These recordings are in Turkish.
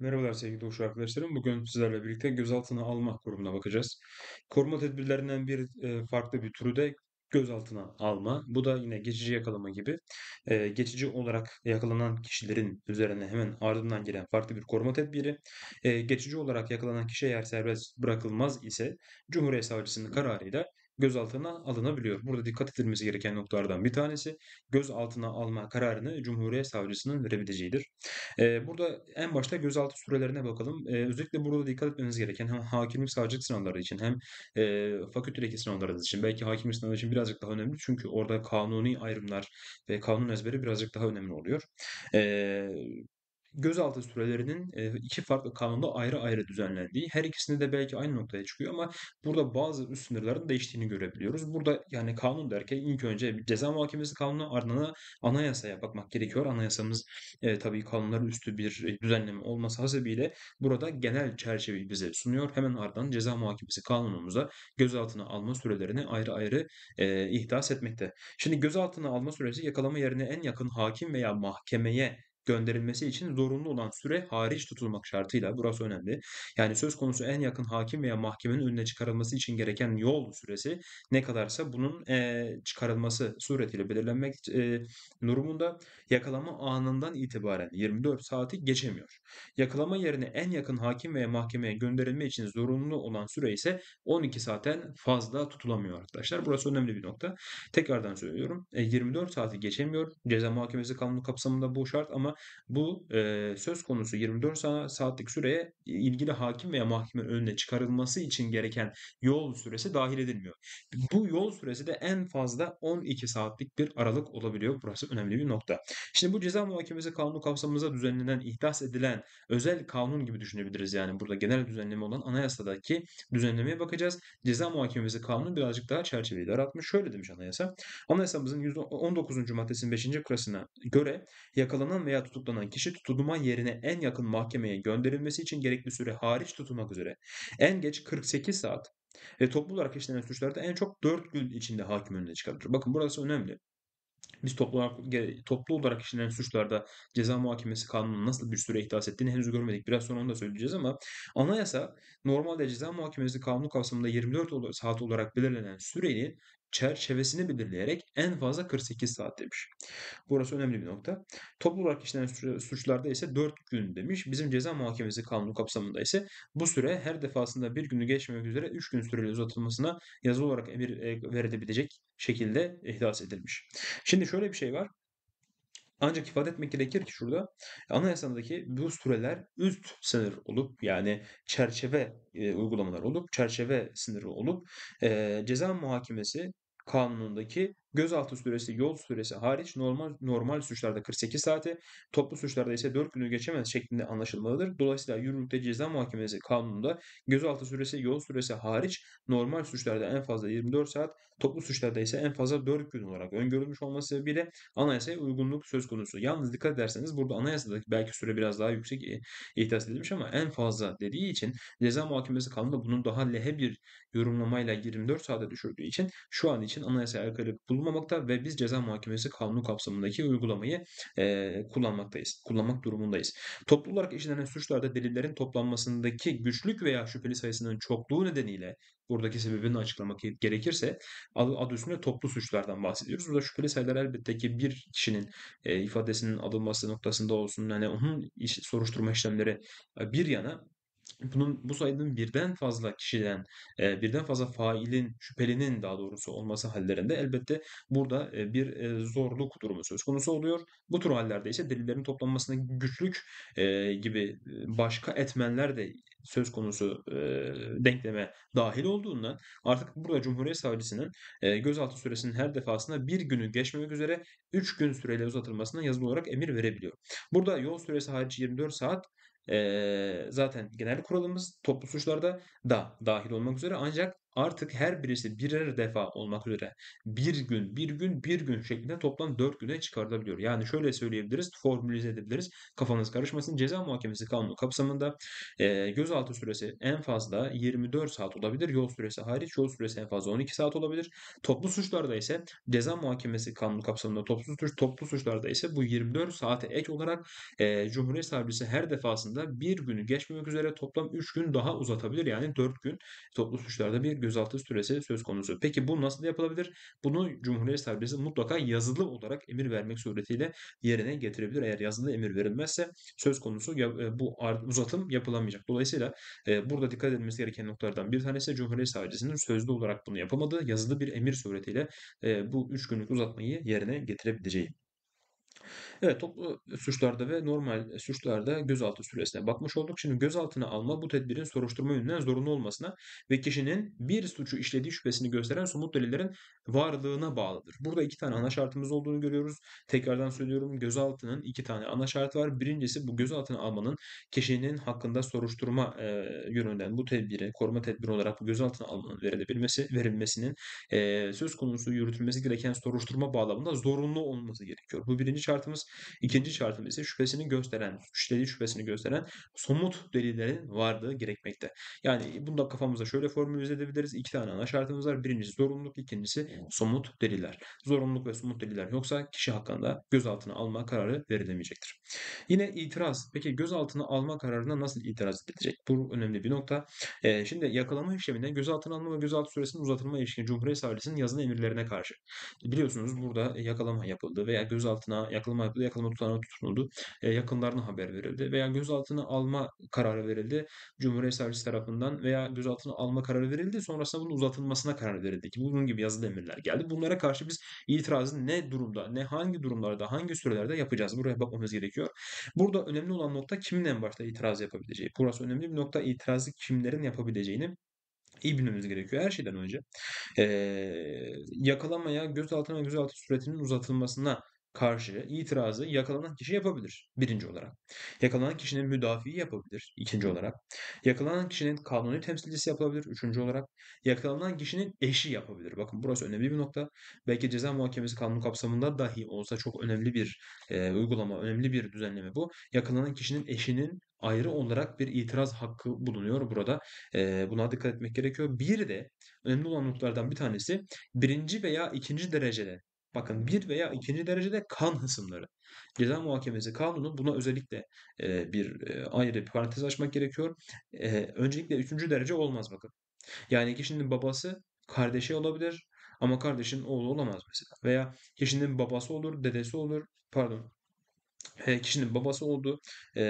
Merhabalar sevgili hoş arkadaşlarım. Bugün sizlerle birlikte gözaltına alma durumuna bakacağız. Koruma tedbirlerinden bir e, farklı bir türü de gözaltına alma. Bu da yine geçici yakalama gibi. E, geçici olarak yakalanan kişilerin üzerine hemen ardından gelen farklı bir koruma tedbiri. E, geçici olarak yakalanan kişi eğer serbest bırakılmaz ise Cumhuriyet Savcısının kararıyla gözaltına alınabiliyor. Burada dikkat edilmesi gereken noktalardan bir tanesi gözaltına alma kararını Cumhuriyet Savcısının verebileceğidir. Ee, burada en başta gözaltı sürelerine bakalım. Ee, özellikle burada dikkat etmeniz gereken hem hakimlik savcılık sınavları için hem e, fakültedeki sınavları için belki hakimlik sınavı için birazcık daha önemli. Çünkü orada kanuni ayrımlar ve kanun ezberi birazcık daha önemli oluyor. Ee, gözaltı sürelerinin e, iki farklı kanunda ayrı ayrı düzenlendiği, her ikisinde de belki aynı noktaya çıkıyor ama burada bazı üst sınırların değiştiğini görebiliyoruz. Burada yani kanun derken ilk önce ceza muhakemesi kanunu ardından anayasaya bakmak gerekiyor. Anayasamız e, tabii kanunların üstü bir e, düzenleme olması hasebiyle burada genel çerçeveyi bize sunuyor. Hemen ardından ceza muhakemesi kanunumuza gözaltına alma sürelerini ayrı ayrı e, ihdas etmekte. Şimdi gözaltına alma süresi yakalama yerine en yakın hakim veya mahkemeye gönderilmesi için zorunlu olan süre hariç tutulmak şartıyla burası önemli. Yani söz konusu en yakın hakim veya mahkemenin önüne çıkarılması için gereken yol süresi ne kadarsa bunun e, çıkarılması suretiyle belirlenmek e, durumunda yakalama anından itibaren 24 saati geçemiyor. Yakalama yerine en yakın hakim veya mahkemeye gönderilme için zorunlu olan süre ise 12 saatten fazla tutulamıyor arkadaşlar. Burası önemli bir nokta. Tekrardan söylüyorum. E, 24 saati geçemiyor. Ceza muhakemesi kanunu kapsamında bu şart ama bu e, söz konusu 24 saatlik süreye ilgili hakim veya mahkeme önüne çıkarılması için gereken yol süresi dahil edilmiyor. Bu yol süresi de en fazla 12 saatlik bir aralık olabiliyor. Burası önemli bir nokta. Şimdi bu ceza muhakemesi kanunu kapsamımıza düzenlenen, ihdas edilen özel kanun gibi düşünebiliriz. Yani burada genel düzenleme olan anayasadaki düzenlemeye bakacağız. Ceza muhakemesi kanunu birazcık daha çerçeveyi daratmış. Şöyle demiş anayasa. Anayasamızın 19. maddesinin 5. kurasına göre yakalanan veya tutuklanan kişi tutuklama yerine en yakın mahkemeye gönderilmesi için gerekli süre hariç tutulmak üzere en geç 48 saat ve toplu olarak işlenen suçlarda en çok 4 gün içinde hakim önüne çıkartılır. Bakın burası önemli. Biz toplu olarak, toplu olarak işlenen suçlarda ceza muhakemesi kanununun nasıl bir süre ihdas ettiğini henüz görmedik. Biraz sonra onu da söyleyeceğiz ama anayasa normalde ceza muhakemesi kanunu kapsamında 24 saat olarak belirlenen süreyi çerçevesini belirleyerek en fazla 48 saat demiş. Burası önemli bir nokta. Toplu olarak işlenen suçlarda ise 4 gün demiş. Bizim ceza muhakemesi kanunu kapsamında ise bu süre her defasında bir günü geçmemek üzere 3 gün süreli uzatılmasına yazılı olarak emir e, verilebilecek şekilde ihdas edilmiş. Şimdi şöyle bir şey var. Ancak ifade etmek gerekir ki şurada anayasadaki bu süreler üst sınır olup yani çerçeve e, uygulamalar olup çerçeve sınırı olup e, ceza muhakemesi kanunundaki Gözaltı süresi, yol süresi hariç normal normal suçlarda 48 saate, toplu suçlarda ise 4 günü geçemez şeklinde anlaşılmalıdır. Dolayısıyla yürürlükte ceza muhakemesi kanununda gözaltı süresi, yol süresi hariç normal suçlarda en fazla 24 saat, toplu suçlarda ise en fazla 4 gün olarak öngörülmüş olması sebebiyle anayasaya uygunluk söz konusu. Yalnız dikkat ederseniz burada anayasadaki belki süre biraz daha yüksek ihtisas edilmiş ama en fazla dediği için ceza muhakemesi kanununda bunun daha lehe bir yorumlamayla 24 saate düşürdüğü için şu an için anayasaya aykırı bulunmamakta ve biz ceza mahkemesi kanunu kapsamındaki uygulamayı e, kullanmaktayız. Kullanmak durumundayız. Toplu olarak işlenen suçlarda delillerin toplanmasındaki güçlük veya şüpheli sayısının çokluğu nedeniyle buradaki sebebini açıklamak gerekirse adı üstünde toplu suçlardan bahsediyoruz. Burada şüpheli sayılar elbette ki bir kişinin e, ifadesinin alınması noktasında olsun yani onun iş, soruşturma işlemleri e, bir yana bunun bu saydığım birden fazla kişiden, e, birden fazla failin, şüphelinin daha doğrusu olması hallerinde elbette burada e, bir e, zorluk durumu söz konusu oluyor. Bu tür hallerde ise delillerin toplanmasına güçlük e, gibi e, başka etmenler de söz konusu e, denkleme dahil olduğundan artık burada Cumhuriyet Savcısının e, gözaltı süresinin her defasında bir günü geçmemek üzere 3 gün süreyle uzatılmasına yazılı olarak emir verebiliyor. Burada yol süresi harici 24 saat zaten genel kuralımız toplu suçlarda da dahil olmak üzere ancak artık her birisi birer defa olmak üzere bir gün, bir gün, bir gün şeklinde toplam 4 güne çıkartabiliyor. Yani şöyle söyleyebiliriz, formülize edebiliriz. Kafanız karışmasın. Ceza muhakemesi kanunu kapsamında e, gözaltı süresi en fazla 24 saat olabilir. Yol süresi hariç yol süresi en fazla 12 saat olabilir. Toplu suçlarda ise ceza muhakemesi kanunu kapsamında toplu, suç, toplu suçlarda ise bu 24 saate ek olarak e, Cumhuriyet Savcısı her defasında bir günü geçmemek üzere toplam 3 gün daha uzatabilir. Yani 4 gün toplu suçlarda bir gün gözaltı süresi söz konusu. Peki bu nasıl yapılabilir? Bunu Cumhuriyet Savcısı mutlaka yazılı olarak emir vermek suretiyle yerine getirebilir. Eğer yazılı emir verilmezse söz konusu e, bu uzatım yapılamayacak. Dolayısıyla e, burada dikkat edilmesi gereken noktalardan bir tanesi Cumhuriyet Savcısının sözlü olarak bunu yapamadığı yazılı bir emir suretiyle e, bu 3 günlük uzatmayı yerine getirebileceği. Evet toplu suçlarda ve normal suçlarda gözaltı süresine bakmış olduk. Şimdi gözaltına alma bu tedbirin soruşturma yönünden zorunlu olmasına ve kişinin bir suçu işlediği şüphesini gösteren somut delillerin varlığına bağlıdır. Burada iki tane ana şartımız olduğunu görüyoruz. Tekrardan söylüyorum gözaltının iki tane ana şartı var. Birincisi bu gözaltına almanın kişinin hakkında soruşturma e, yönünden bu tedbiri koruma tedbiri olarak bu gözaltına almanın verilebilmesi, verilmesinin e, söz konusu yürütülmesi gereken soruşturma bağlamında zorunlu olması gerekiyor. Bu birinci şartımız. İkinci şartımız ise şüphesini gösteren, müşteri şüphesini gösteren somut delillerin varlığı gerekmekte. Yani bunu da kafamızda şöyle formülize edebiliriz. İki tane ana şartımız var. Birincisi zorunluluk, ikincisi somut deliller. Zorunluluk ve somut deliller yoksa kişi hakkında gözaltına alma kararı verilemeyecektir. Yine itiraz. Peki gözaltına alma kararına nasıl itiraz edilecek? Bu önemli bir nokta. Ee, şimdi yakalama işleminde gözaltına alma ve gözaltı süresinin uzatılma ilişkin Cumhuriyet Savcısının yazılı emirlerine karşı. Biliyorsunuz burada yakalama yapıldı veya gözaltına yakalama yapıldı tutuklandı, yakalama tutanağına tutunuldu, e, yakınlarına haber verildi veya gözaltına alma kararı verildi Cumhuriyet Savcısı tarafından veya gözaltına alma kararı verildi. Sonrasında bunun uzatılmasına karar verildi ki bunun gibi yazılı emirler geldi. Bunlara karşı biz itirazın ne durumda, ne hangi durumlarda, hangi sürelerde yapacağız? Buraya bakmamız gerekiyor. Burada önemli olan nokta kimin en başta itiraz yapabileceği. Burası önemli bir nokta itirazı kimlerin yapabileceğini iyi bilmemiz gerekiyor her şeyden önce. Ee, yakalamaya, gözaltına gözaltı süretinin uzatılmasına karşı itirazı yakalanan kişi yapabilir birinci olarak. Yakalanan kişinin müdafiği yapabilir ikinci olarak. Yakalanan kişinin kanuni temsilcisi yapabilir. üçüncü olarak. Yakalanan kişinin eşi yapabilir. Bakın burası önemli bir nokta. Belki ceza muhakemesi kanunu kapsamında dahi olsa çok önemli bir e, uygulama, önemli bir düzenleme bu. Yakalanan kişinin eşinin ayrı olarak bir itiraz hakkı bulunuyor burada. E, buna dikkat etmek gerekiyor. Bir de önemli olan noktalardan bir tanesi birinci veya ikinci derecede Bakın bir veya ikinci derecede kan hısımları. Ceza muhakemesi kanunu buna özellikle e, bir e, ayrı bir parantez açmak gerekiyor. E, öncelikle üçüncü derece olmaz bakın. Yani kişinin babası kardeşi olabilir ama kardeşin oğlu olamaz mesela. Veya kişinin babası olur, dedesi olur, pardon e, kişinin babası oldu, e,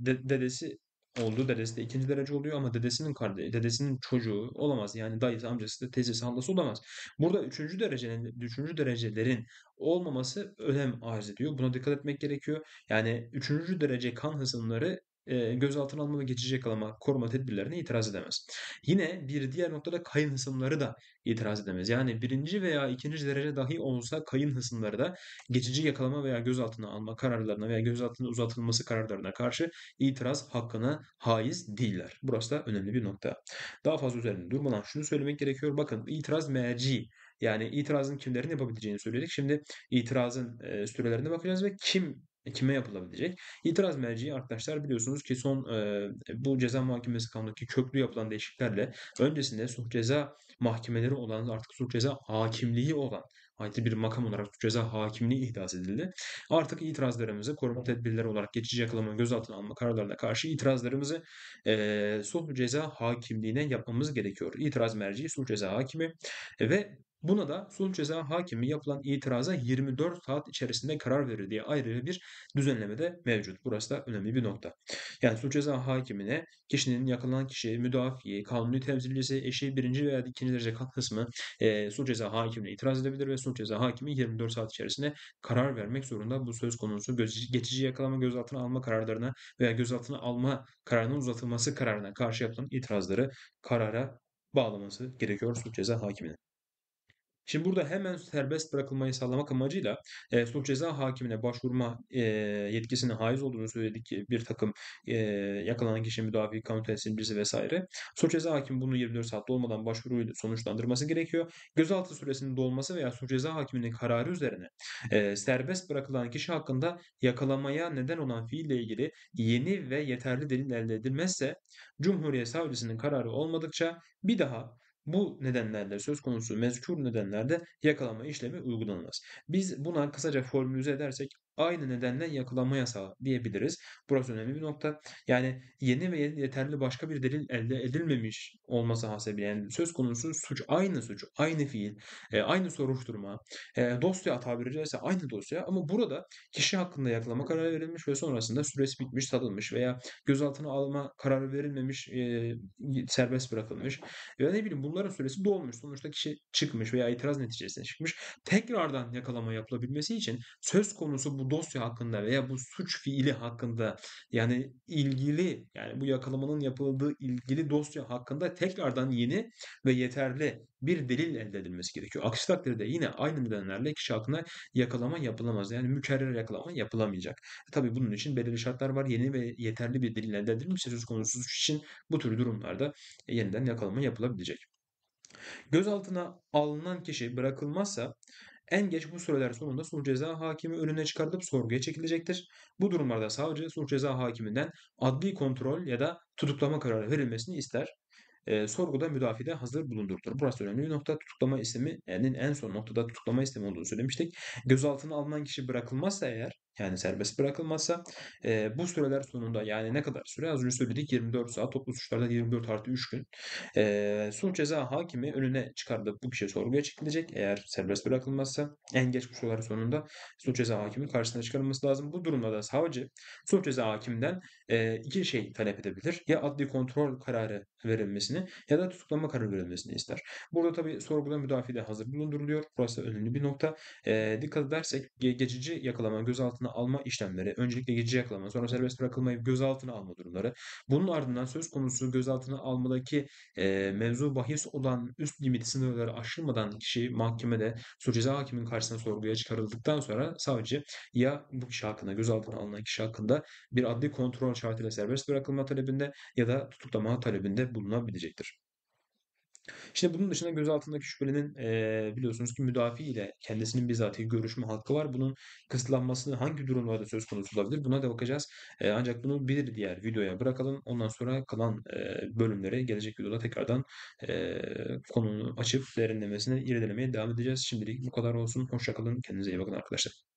dedesi olduğu dedesi de ikinci derece oluyor ama dedesinin kardeşi, dedesinin çocuğu olamaz. Yani dayısı, amcası, da teyzesi, halası olamaz. Burada üçüncü derecenin, üçüncü derecelerin olmaması önem arz ediyor. Buna dikkat etmek gerekiyor. Yani üçüncü derece kan hısımları e, gözaltına alma ve geçici yakalama koruma tedbirlerine itiraz edemez. Yine bir diğer noktada kayın hısımları da itiraz edemez. Yani birinci veya ikinci derece dahi olsa kayın hısımları da geçici yakalama veya gözaltına alma kararlarına veya gözaltına uzatılması kararlarına karşı itiraz hakkına haiz değiller. Burası da önemli bir nokta. Daha fazla üzerinde durmadan şunu söylemek gerekiyor. Bakın itiraz merci yani itirazın kimlerin yapabileceğini söyledik. Şimdi itirazın e, sürelerine bakacağız ve kim e, kime yapılabilecek? İtiraz merciği arkadaşlar biliyorsunuz ki son e, bu ceza mahkemesi kanundaki köklü yapılan değişikliklerle öncesinde suç ceza mahkemeleri olan artık suç ceza hakimliği olan ayrı bir makam olarak suç ceza hakimliği ihdas edildi. Artık itirazlarımızı koruma tedbirleri olarak geçici yakalama gözaltına alma kararlarına karşı itirazlarımızı e, suç ceza hakimliğine yapmamız gerekiyor. İtiraz merciği suç ceza hakimi ve Buna da sulh ceza hakimi yapılan itiraza 24 saat içerisinde karar verir diye ayrı bir düzenleme de mevcut. Burası da önemli bir nokta. Yani sulh ceza hakimine kişinin yakalanan kişi, müdafiye, kanuni temsilcisi, eşi birinci veya ikinci derece kat kısmı e, sulh ceza hakimine itiraz edebilir ve sulh ceza hakimi 24 saat içerisinde karar vermek zorunda. Bu söz konusu geçici yakalama gözaltına alma kararlarına veya gözaltına alma kararının uzatılması kararına karşı yapılan itirazları karara bağlaması gerekiyor sulh ceza hakiminin. Şimdi burada hemen serbest bırakılmayı sağlamak amacıyla e, suç ceza hakimine başvurma e, yetkisine haiz olduğunu söyledik bir takım e, yakalanan kişi müdafi kanun temsilcisi vesaire. Suç ceza hakimi bunu 24 saatte olmadan başvuruyu sonuçlandırması gerekiyor. Gözaltı süresinin dolması veya suç ceza hakiminin kararı üzerine e, serbest bırakılan kişi hakkında yakalamaya neden olan fiille ilgili yeni ve yeterli delil elde edilmezse Cumhuriyet Savcısının kararı olmadıkça bir daha bu nedenlerde söz konusu mezkur nedenlerde yakalama işlemi uygulanamaz. Biz buna kısaca formülize edersek aynı nedenle yakalanma yasağı diyebiliriz. Burası önemli bir nokta. Yani yeni ve yeterli başka bir delil elde edilmemiş olması hasebiyle yani söz konusu suç aynı suç, aynı fiil, e, aynı soruşturma, e, dosya tabiri caizse aynı dosya ama burada kişi hakkında yakalama kararı verilmiş ve sonrasında süresi bitmiş, tadılmış veya gözaltına alma kararı verilmemiş, e, serbest bırakılmış ya ne bileyim bunların süresi dolmuş. Sonuçta kişi çıkmış veya itiraz neticesinde çıkmış. Tekrardan yakalama yapılabilmesi için söz konusu bu bu dosya hakkında veya bu suç fiili hakkında yani ilgili yani bu yakalamanın yapıldığı ilgili dosya hakkında tekrardan yeni ve yeterli bir delil elde edilmesi gerekiyor. Aksi takdirde yine aynı nedenlerle kişi hakkında yakalama yapılamaz. Yani mükerrer yakalama yapılamayacak. E tabi bunun için belirli şartlar var. Yeni ve yeterli bir delil elde edilmişse söz konusu için bu tür durumlarda e, yeniden yakalama yapılabilecek. Gözaltına alınan kişi bırakılmazsa en geç bu süreler sonunda suç ceza hakimi önüne çıkarılıp sorguya çekilecektir. Bu durumlarda savcı suç ceza hakiminden adli kontrol ya da tutuklama kararı verilmesini ister. E, sorguda müdafide hazır bulundurulur. Burası önemli bir nokta. Tutuklama isteminin en son noktada tutuklama istemi olduğunu söylemiştik. Gözaltına alınan kişi bırakılmazsa eğer yani serbest bırakılmazsa e, bu süreler sonunda yani ne kadar süre az önce söyledik 24 saat toplu suçlarda 24 artı 3 gün e, suç ceza hakimi önüne çıkardığı bu kişi sorguya çekilecek eğer serbest bırakılmazsa en geç bu süreler sonunda suç ceza hakimi karşısına çıkarılması lazım bu durumda da savcı suç ceza hakimden iki şey talep edebilir. Ya adli kontrol kararı verilmesini ya da tutuklama kararı verilmesini ister. Burada tabii sorguda müdafi de hazır bulunduruluyor. Burası önemli bir nokta. E, dikkat edersek geçici yakalama, gözaltına alma işlemleri, öncelikle geçici yakalama, sonra serbest bırakılmayı gözaltına alma durumları. Bunun ardından söz konusu gözaltına almadaki e, mevzu bahis olan üst limit sınırları aşılmadan kişi mahkemede suç ceza hakimin karşısına sorguya çıkarıldıktan sonra savcı ya bu kişi hakkında gözaltına alınan kişi hakkında bir adli kontrol şartıyla serbest bırakılma talebinde ya da tutuklama talebinde bulunabilecektir. Şimdi bunun dışında gözaltındaki şüphelinin e, biliyorsunuz ki müdafi ile kendisinin bizatihi görüşme hakkı var. Bunun kısıtlanmasını hangi durumlarda söz konusu olabilir buna da bakacağız. E, ancak bunu bir diğer videoya bırakalım. Ondan sonra kalan e, bölümlere gelecek videoda tekrardan e, konunu açıp derinlemesine irdelemeye devam edeceğiz. Şimdilik bu kadar olsun. Hoşçakalın. Kendinize iyi bakın arkadaşlar.